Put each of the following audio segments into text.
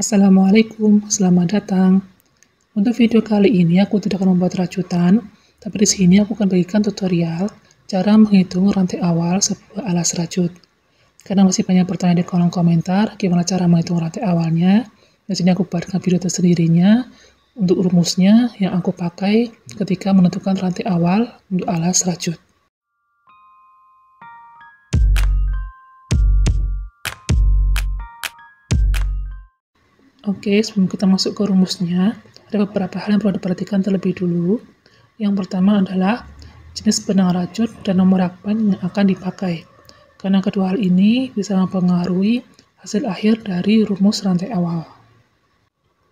Assalamualaikum, selamat datang. Untuk video kali ini aku tidak akan membuat rajutan, tapi di sini aku akan bagikan tutorial cara menghitung rantai awal sebuah alas rajut. Karena masih banyak pertanyaan di kolom komentar gimana cara menghitung rantai awalnya, di sini aku buatkan video tersendirinya untuk rumusnya yang aku pakai ketika menentukan rantai awal untuk alas rajut. Oke, sebelum kita masuk ke rumusnya, ada beberapa hal yang perlu diperhatikan terlebih dulu. Yang pertama adalah jenis benang rajut dan nomor rakban yang akan dipakai. Karena kedua hal ini bisa mempengaruhi hasil akhir dari rumus rantai awal.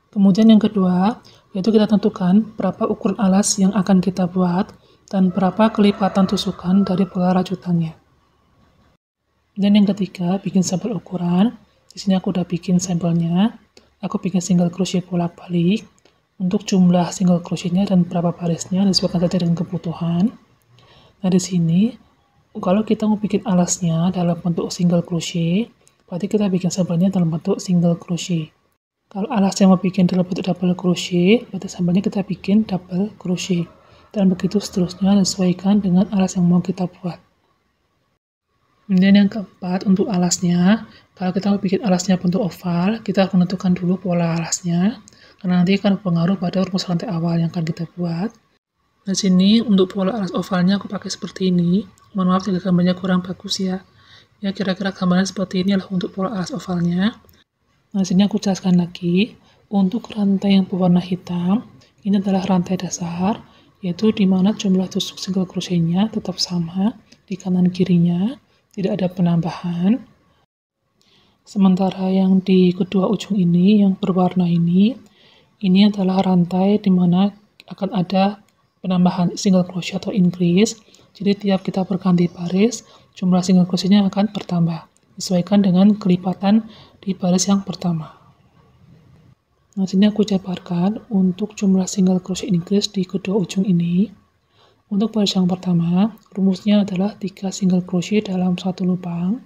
Kemudian yang kedua, yaitu kita tentukan berapa ukuran alas yang akan kita buat dan berapa kelipatan tusukan dari pola rajutannya. Dan yang ketiga, bikin sampel ukuran. Di sini aku udah bikin sampelnya. Aku bikin single crochet bolak-balik. Untuk jumlah single crochetnya dan berapa barisnya disesuaikan saja dengan kebutuhan. Nah, di sini kalau kita mau bikin alasnya dalam bentuk single crochet, berarti kita bikin sambalnya dalam bentuk single crochet. Kalau alasnya mau bikin dalam bentuk double crochet, berarti sambalnya kita bikin double crochet. Dan begitu seterusnya disesuaikan dengan alas yang mau kita buat. Kemudian yang keempat, untuk alasnya, kalau kita mau bikin alasnya bentuk oval, kita akan menentukan dulu pola alasnya, karena nanti akan berpengaruh pada rumus rantai awal yang akan kita buat. Nah, sini untuk pola alas ovalnya aku pakai seperti ini. Mohon maaf jika gambarnya kurang bagus ya. Ya, kira-kira gambarnya seperti ini adalah untuk pola alas ovalnya. Nah, sini aku jelaskan lagi. Untuk rantai yang berwarna hitam, ini adalah rantai dasar, yaitu di mana jumlah tusuk single crochetnya tetap sama di kanan kirinya, tidak ada penambahan. Sementara yang di kedua ujung ini, yang berwarna ini, ini adalah rantai di mana akan ada penambahan single crochet atau increase. Jadi tiap kita berganti baris, jumlah single crochetnya akan bertambah. Sesuaikan dengan kelipatan di baris yang pertama. Nah, sini aku jabarkan untuk jumlah single crochet increase di kedua ujung ini. Untuk baris yang pertama, rumusnya adalah 3 single crochet dalam satu lubang.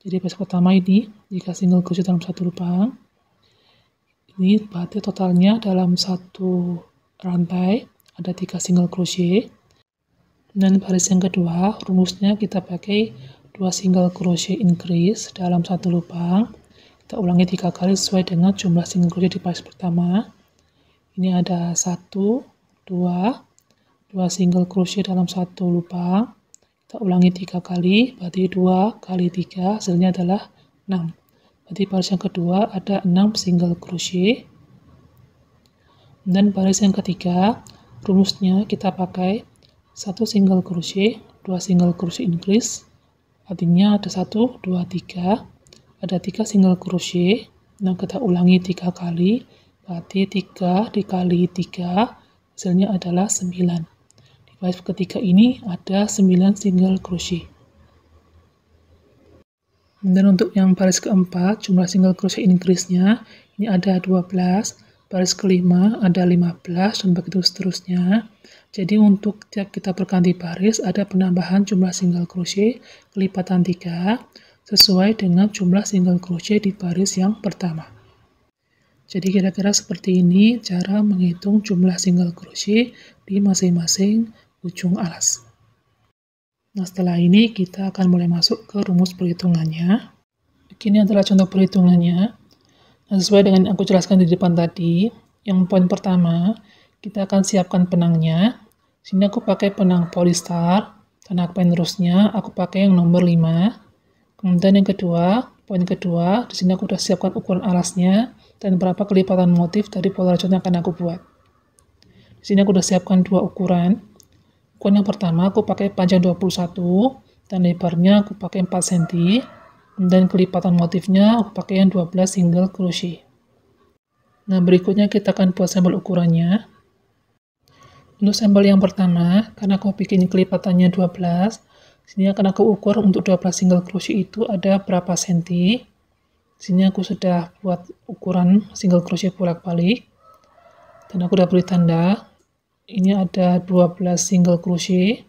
Jadi baris pertama ini 3 single crochet dalam satu lubang. Ini berarti totalnya dalam satu rantai ada 3 single crochet. Dan baris yang kedua, rumusnya kita pakai 2 single crochet increase dalam satu lubang. Kita ulangi 3 kali sesuai dengan jumlah single crochet di baris pertama. Ini ada 1, 2, dua single crochet dalam satu lubang kita ulangi tiga kali berarti dua kali tiga, hasilnya adalah enam. berarti baris yang kedua ada enam single crochet dan baris yang ketiga rumusnya kita pakai satu single crochet dua single crochet increase artinya ada satu, dua, tiga, ada tiga single crochet dan kita ulangi tiga kali berarti tiga dikali tiga, hasilnya adalah sembilan baris ketiga ini ada 9 single crochet. Dan untuk yang baris keempat, jumlah single crochet increase-nya ini ada 12, baris kelima ada 15, dan begitu seterusnya. Jadi untuk tiap kita berganti baris, ada penambahan jumlah single crochet kelipatan 3 sesuai dengan jumlah single crochet di baris yang pertama. Jadi kira-kira seperti ini cara menghitung jumlah single crochet di masing-masing ujung alas. Nah, setelah ini kita akan mulai masuk ke rumus perhitungannya. Begini adalah contoh perhitungannya. Nah, sesuai dengan yang aku jelaskan di depan tadi, yang poin pertama, kita akan siapkan penangnya. Sini aku pakai penang Polystar, dan pen terusnya, aku pakai yang nomor 5. Kemudian yang kedua, poin kedua, di sini aku sudah siapkan ukuran alasnya dan berapa kelipatan motif dari pola racun yang akan aku buat. Di sini aku sudah siapkan dua ukuran, ukuran yang pertama aku pakai panjang 21 dan lebarnya aku pakai 4 cm dan kelipatan motifnya aku pakai yang 12 single crochet nah berikutnya kita akan buat sampel ukurannya untuk sampel yang pertama karena aku bikin kelipatannya 12 sini akan aku ukur untuk 12 single crochet itu ada berapa cm. sini aku sudah buat ukuran single crochet bolak-balik dan aku udah beri tanda ini ada 12 single crochet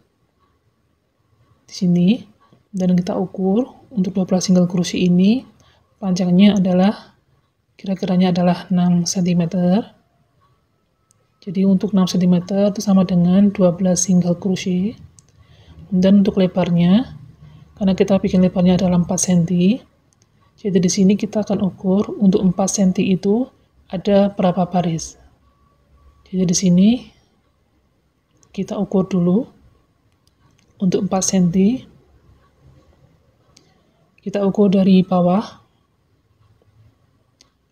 di sini dan kita ukur untuk 12 single crochet ini panjangnya adalah kira-kiranya adalah 6 cm jadi untuk 6 cm itu sama dengan 12 single crochet dan untuk lebarnya karena kita bikin lebarnya adalah 4 cm jadi di sini kita akan ukur untuk 4 cm itu ada berapa baris jadi di sini kita ukur dulu untuk 4 cm kita ukur dari bawah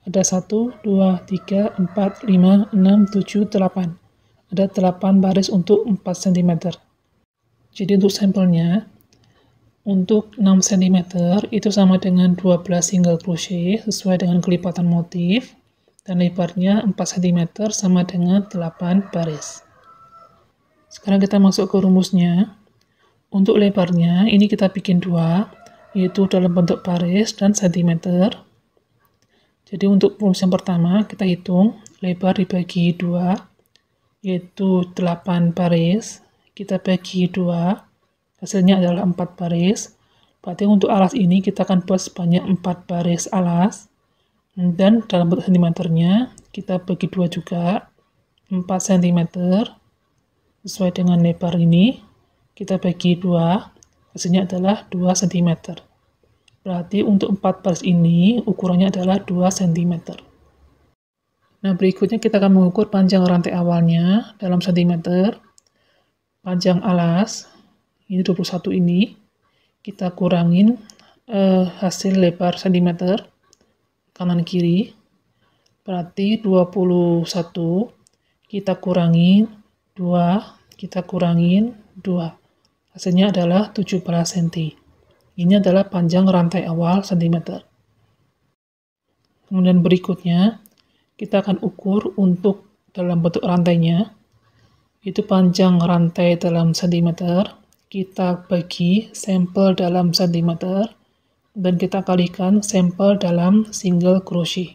ada 1, 2, 3, 4, 5, 6, 7, 8 ada 8 baris untuk 4 cm jadi untuk sampelnya untuk 6 cm itu sama dengan 12 single crochet sesuai dengan kelipatan motif dan lebarnya 4 cm sama dengan 8 baris sekarang kita masuk ke rumusnya. Untuk lebarnya, ini kita bikin dua, yaitu dalam bentuk baris dan sentimeter. Jadi untuk rumus yang pertama, kita hitung lebar dibagi dua, yaitu 8 baris. Kita bagi dua, hasilnya adalah 4 baris. Berarti untuk alas ini kita akan buat sebanyak 4 baris alas. Dan dalam bentuk sentimeternya, kita bagi dua juga, 4 sentimeter sesuai dengan lebar ini kita bagi dua hasilnya adalah 2 cm berarti untuk 4 baris ini ukurannya adalah 2 cm nah berikutnya kita akan mengukur panjang rantai awalnya dalam cm panjang alas ini 21 ini kita kurangin eh, hasil lebar cm kanan kiri berarti 21 kita kurangi 2 kita kurangin 2. Hasilnya adalah 17 cm. Ini adalah panjang rantai awal cm. Kemudian berikutnya, kita akan ukur untuk dalam bentuk rantainya. Itu panjang rantai dalam cm, kita bagi sampel dalam cm, dan kita kalikan sampel dalam single crochet.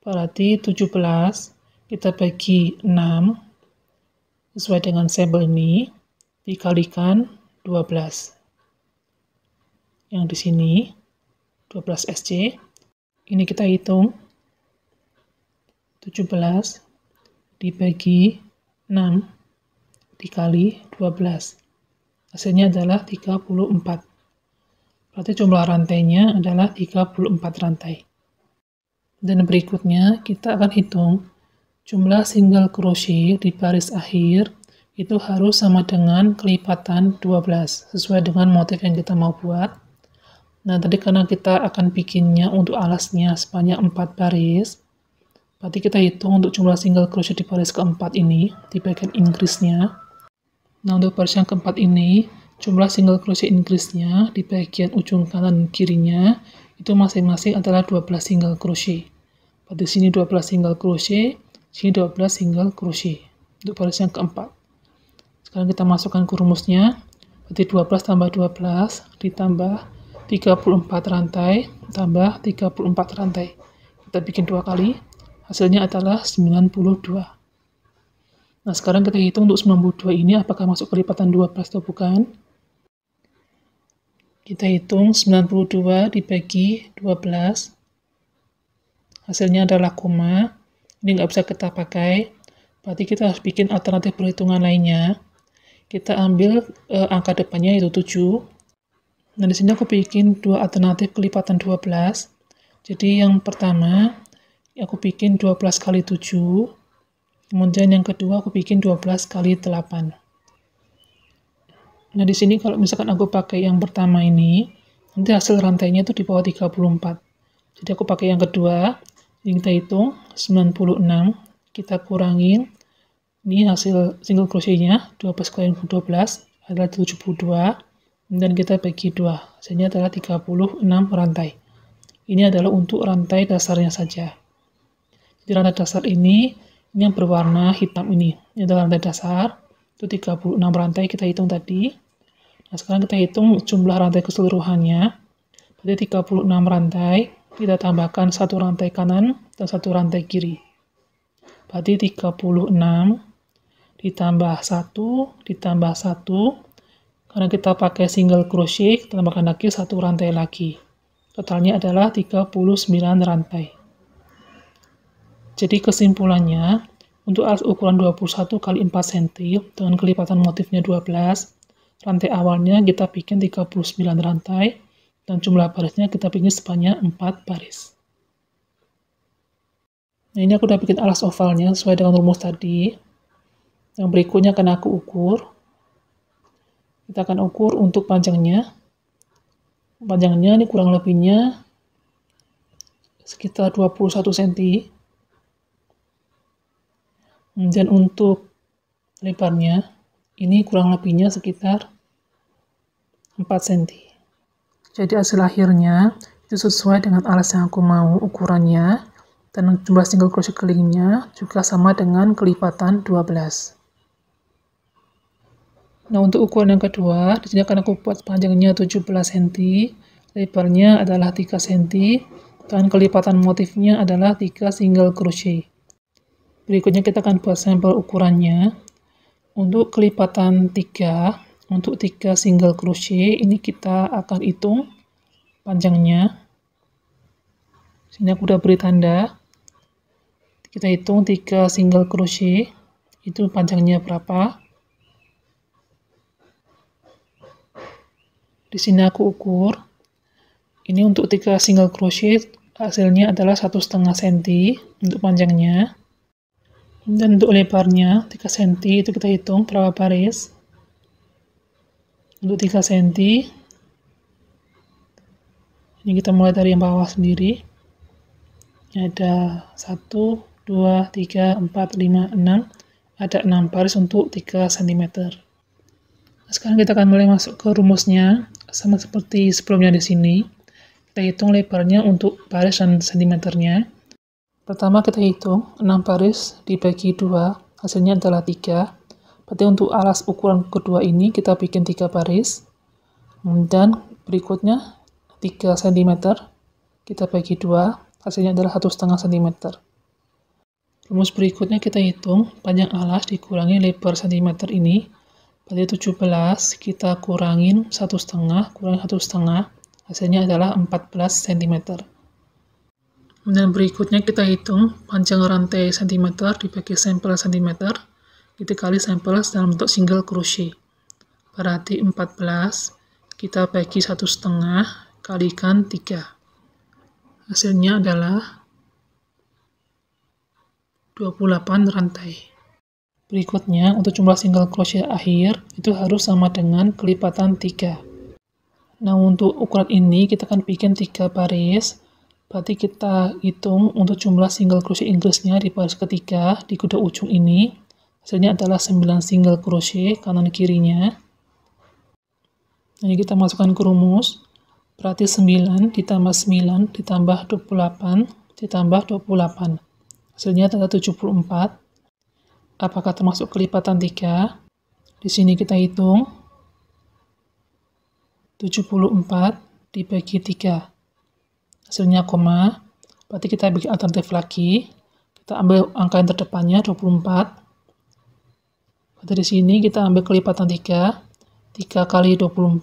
Berarti 17, kita bagi 6, sesuai dengan sampel ini dikalikan 12 yang di sini 12 SC. Ini kita hitung 17 dibagi 6 dikali 12. Hasilnya adalah 34. Berarti jumlah rantainya adalah 34 rantai. Dan berikutnya kita akan hitung Jumlah single crochet di baris akhir itu harus sama dengan kelipatan 12 sesuai dengan motif yang kita mau buat. Nah, tadi karena kita akan bikinnya untuk alasnya sebanyak 4 baris, berarti kita hitung untuk jumlah single crochet di baris keempat ini, di bagian increase-nya. Nah, untuk baris yang keempat ini, jumlah single crochet increase-nya di bagian ujung kanan kirinya itu masing-masing adalah 12 single crochet. Pada sini 12 single crochet, sini 12 single crochet untuk baris yang keempat. Sekarang kita masukkan ke rumusnya. Berarti 12 tambah 12 ditambah 34 rantai tambah 34 rantai. Kita bikin dua kali. Hasilnya adalah 92. Nah, sekarang kita hitung untuk 92 ini apakah masuk kelipatan 12 atau bukan. Kita hitung 92 dibagi 12. Hasilnya adalah koma ini nggak bisa kita pakai, berarti kita harus bikin alternatif perhitungan lainnya. Kita ambil e, angka depannya yaitu 7. Nah, di sini aku bikin dua alternatif kelipatan 12. Jadi yang pertama, aku bikin 12 kali 7. Kemudian yang kedua, aku bikin 12 kali 8. Nah, di sini kalau misalkan aku pakai yang pertama ini, nanti hasil rantainya itu di bawah 34. Jadi aku pakai yang kedua, jadi kita hitung 96 kita kurangin ini hasil single crochetnya 2 plus kalian 12 adalah 72 dan kita bagi 2 hasilnya adalah 36 rantai ini adalah untuk rantai dasarnya saja jadi rantai dasar ini ini yang berwarna hitam ini ini adalah rantai dasar itu 36 rantai kita hitung tadi nah sekarang kita hitung jumlah rantai keseluruhannya berarti 36 rantai kita tambahkan satu rantai kanan dan satu rantai kiri. Berarti 36 ditambah 1 ditambah 1 karena kita pakai single crochet, kita tambahkan lagi satu rantai lagi. Totalnya adalah 39 rantai. Jadi kesimpulannya, untuk alas ukuran 21 kali 4 cm dengan kelipatan motifnya 12, rantai awalnya kita bikin 39 rantai, dan jumlah barisnya kita bikin sebanyak 4 baris. Nah, ini aku udah bikin alas ovalnya sesuai dengan rumus tadi. Yang berikutnya akan aku ukur. Kita akan ukur untuk panjangnya. Panjangnya ini kurang lebihnya sekitar 21 cm. Dan untuk lebarnya, ini kurang lebihnya sekitar 4 cm. Jadi hasil akhirnya itu sesuai dengan alas yang aku mau ukurannya dan jumlah single crochet kelingnya juga sama dengan kelipatan 12. Nah, untuk ukuran yang kedua, di sini akan aku buat panjangnya 17 cm, lebarnya adalah 3 cm, dan kelipatan motifnya adalah 3 single crochet. Berikutnya kita akan buat sampel ukurannya. Untuk kelipatan 3, untuk tiga single crochet ini kita akan hitung panjangnya. Sini aku udah beri tanda. Kita hitung tiga single crochet itu panjangnya berapa. Di sini aku ukur. Ini untuk tiga single crochet hasilnya adalah satu setengah senti untuk panjangnya dan untuk lebarnya tiga senti itu kita hitung berapa baris untuk 3 cm ini kita mulai dari yang bawah sendiri ini ada 1, 2, 3, 4, 5, 6 ada 6 baris untuk 3 cm nah, sekarang kita akan mulai masuk ke rumusnya sama seperti sebelumnya di sini kita hitung lebarnya untuk baris dan sentimeternya pertama kita hitung 6 baris dibagi 2 hasilnya adalah 3 Berarti untuk alas ukuran kedua ini kita bikin tiga baris. Dan berikutnya 3 cm kita bagi dua hasilnya adalah satu setengah cm. Rumus berikutnya kita hitung panjang alas dikurangi lebar cm ini. Berarti 17 kita kurangin satu setengah kurang satu setengah hasilnya adalah 14 cm. Dan berikutnya kita hitung panjang rantai cm dibagi sampel cm kali sampel dalam bentuk single crochet. Berarti 14 kita bagi satu setengah kalikan 3. Hasilnya adalah 28 rantai. Berikutnya, untuk jumlah single crochet akhir, itu harus sama dengan kelipatan 3. Nah, untuk ukuran ini kita akan bikin 3 baris, berarti kita hitung untuk jumlah single crochet Inggrisnya di baris ketiga, di kuda ujung ini, hasilnya adalah 9 single crochet kanan kirinya jadi kita masukkan ke rumus berarti 9 ditambah 9 ditambah 28 ditambah 28 hasilnya adalah 74 apakah termasuk kelipatan 3 di sini kita hitung 74 dibagi 3 hasilnya koma berarti kita bikin alternatif lagi kita ambil angka yang terdepannya 24 dari sini kita ambil kelipatan 3. 3 kali 24,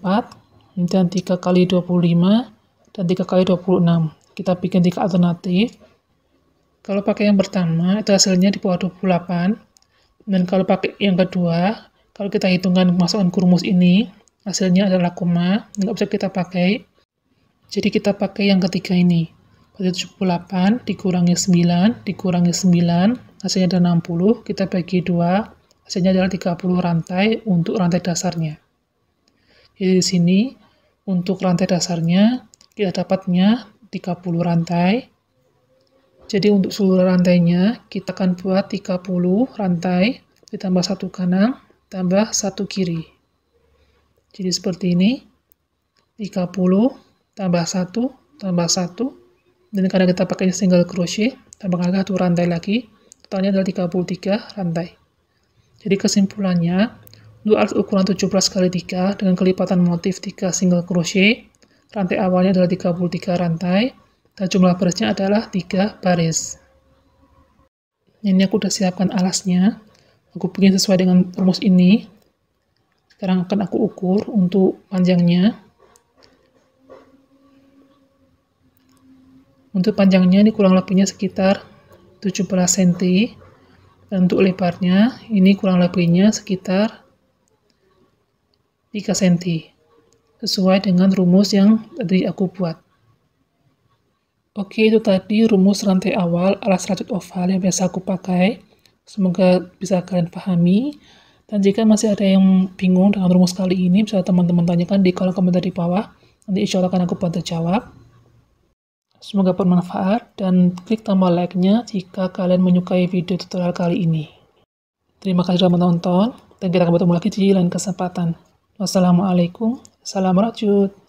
dan 3 kali 25, dan 3 kali 26. Kita bikin 3 alternatif. Kalau pakai yang pertama, itu hasilnya di bawah 28. Dan kalau pakai yang kedua, kalau kita hitungkan masukan kurmus ini, hasilnya adalah koma, nggak bisa kita pakai. Jadi kita pakai yang ketiga ini. Berarti 78 dikurangi 9, dikurangi 9, hasilnya ada 60, kita bagi 2, hasilnya adalah 30 rantai untuk rantai dasarnya. Jadi di sini untuk rantai dasarnya kita dapatnya 30 rantai. Jadi untuk seluruh rantainya kita akan buat 30 rantai ditambah satu kanan tambah satu kiri. Jadi seperti ini. 30 tambah satu, tambah satu. dan karena kita pakai single crochet tambah lagi satu rantai lagi totalnya adalah 33 rantai. Jadi kesimpulannya, untuk alat ukuran 17 kali 3 dengan kelipatan motif 3 single crochet, rantai awalnya adalah 33 rantai, dan jumlah barisnya adalah 3 baris. Ini aku sudah siapkan alasnya, aku bikin sesuai dengan rumus ini. Sekarang akan aku ukur untuk panjangnya. Untuk panjangnya ini kurang lebihnya sekitar 17 cm. Dan untuk lebarnya, ini kurang lebihnya sekitar 3 cm. Sesuai dengan rumus yang tadi aku buat. Oke, itu tadi rumus rantai awal alas rajut oval yang biasa aku pakai. Semoga bisa kalian pahami. Dan jika masih ada yang bingung dengan rumus kali ini, bisa teman-teman tanyakan di kolom komentar di bawah. Nanti insya Allah akan aku bantu jawab. Semoga bermanfaat dan klik tombol like-nya jika kalian menyukai video tutorial kali ini. Terima kasih sudah menonton dan kita akan bertemu lagi di lain kesempatan. Wassalamualaikum, salam rajut.